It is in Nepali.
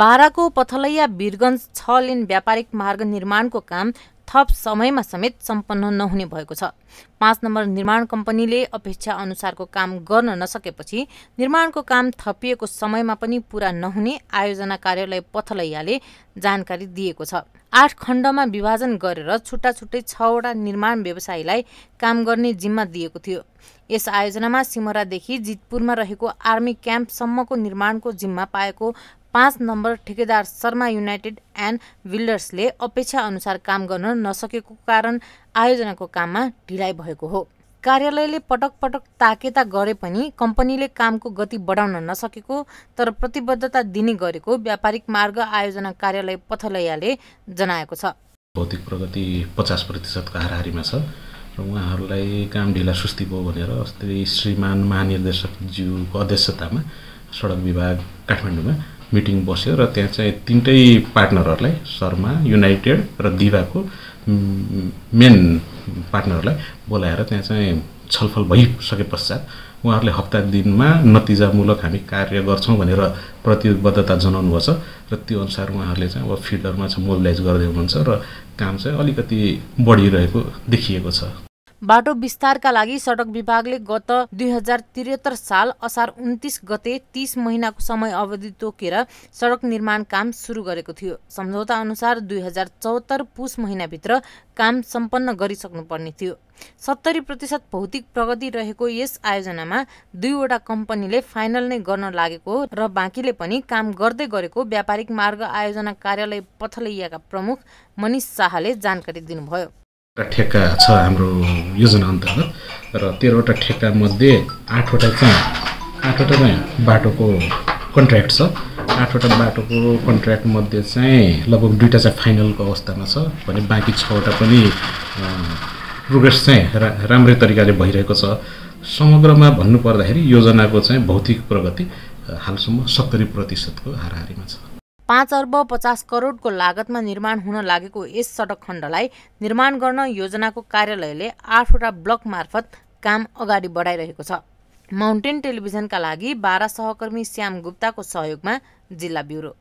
बाह्रको पथलैया वीरगञ्ज छ लेन व्यापारिक मार्ग निर्माणको काम थप समयमा समेत सम्पन्न नहुने भएको छ पाँच नम्बर निर्माण कम्पनीले अपेक्षा अनुसारको काम गर्न नसकेपछि निर्माणको काम थपिएको समयमा पनि पुरा नहुने आयोजना कार्यालय पथलैयाले जानकारी दिएको छ आठ खण्डमा विभाजन गरेर छुट्टा छुट्टै छवटा निर्माण व्यवसायीलाई काम गर्ने जिम्मा दिएको थियो यस आयोजनामा सिमरादेखि जितपुरमा रहेको आर्मी क्याम्पसम्मको निर्माणको जिम्मा पाएको पाँच नम्बर ठेकेदार शर्मा युनाइटेड एन्ड बिल्डर्सले अपेक्षा अनुसार काम गर्न नसकेको कारण आयोजनाको काममा ढिलाइ भएको हो कार्यालयले पटक पटक ताकेता गरे पनि कम्पनीले कामको गति बढाउन नसकेको तर प्रतिबद्धता दिने गरेको व्यापारिक मार्ग आयोजना कार्यालय पथलैयाले जनाएको छ भौतिक प्रगति पचास प्रतिशतको हाराहारीमा छ र उहाँहरूलाई काम ढिला सुस्ती भयो भनेर अस्ति श्रीमान महानिर्देशकज्यूको अध्यक्षतामा सडक विभाग काठमाडौँमा मिटिङ बस्यो र त्यहाँ चाहिँ तिनटै पार्टनरहरूलाई शर्मा युनाइटेड र दिवाको मेन पार्टनरहरूलाई बोलाएर त्यहाँ चाहिँ छलफल भइसके पश्चात उहाँहरूले हप्ता दिनमा नतिजामूलक हामी कार्य गर्छौँ भनेर प्रतिबद्धता जनाउनुपर्छ र त्यो अनुसार उहाँहरूले चाहिँ अब फिल्डहरूमा चाहिँ मोबिलाइज गर्दै हुनुहुन्छ र काम चाहिँ अलिकति बढिरहेको देखिएको छ बाटो विस्तारका लागि सडक विभागले गत दुई हजार त्रिहत्तर साल असार उन्तिस गते तीस महिनाको समय अवधि तोकेर सडक निर्माण काम सुरु गरेको थियो सम्झौता अनुसार दुई हजार चौहत्तर पुस महिनाभित्र काम सम्पन्न गरिसक्नुपर्ने थियो सत्तरी प्रतिशत भौतिक प्रगति रहेको यस आयोजनामा दुईवटा कम्पनीले फाइनल नै गर्न लागेको र बाँकीले पनि काम गर्दै गरेको व्यापारिक मार्ग आयोजना कार्यालय पथलैयाका प्रमुख मनिष शाहले जानकारी दिनुभयो एउटा ठेक्का छ हाम्रो योजना अन्तर्गत र तेह्रवटा ठेक्का मध्ये आठवटा चाहिँ आठवटा चाहिँ बाटोको कन्ट्र्याक्ट छ आठवटा बाटोको कन्ट्र्याक्ट मध्ये चाहिँ लगभग दुईवटा चाहिँ फाइनलको अवस्थामा छ भने बाँकी छवटा पनि प्रोग्रेस चाहिँ रा राम्रै तरिकाले भइरहेको छ समग्रमा भन्नुपर्दाखेरि योजनाको चाहिँ भौतिक प्रगति हालसम्म सत्तरी प्रतिशतको हाराहारीमा छ पाँच अर्ब पचास करोडको लागतमा निर्माण हुन लागेको यस सडक खण्डलाई निर्माण गर्न योजनाको कार्यालयले आठवटा ब्लक मार्फत काम अगाडि बढाइरहेको छ माउन्टेन टेलिभिजनका लागि बाह्र सहकर्मी श्याम गुप्ताको सहयोगमा जिल्ला ब्युरो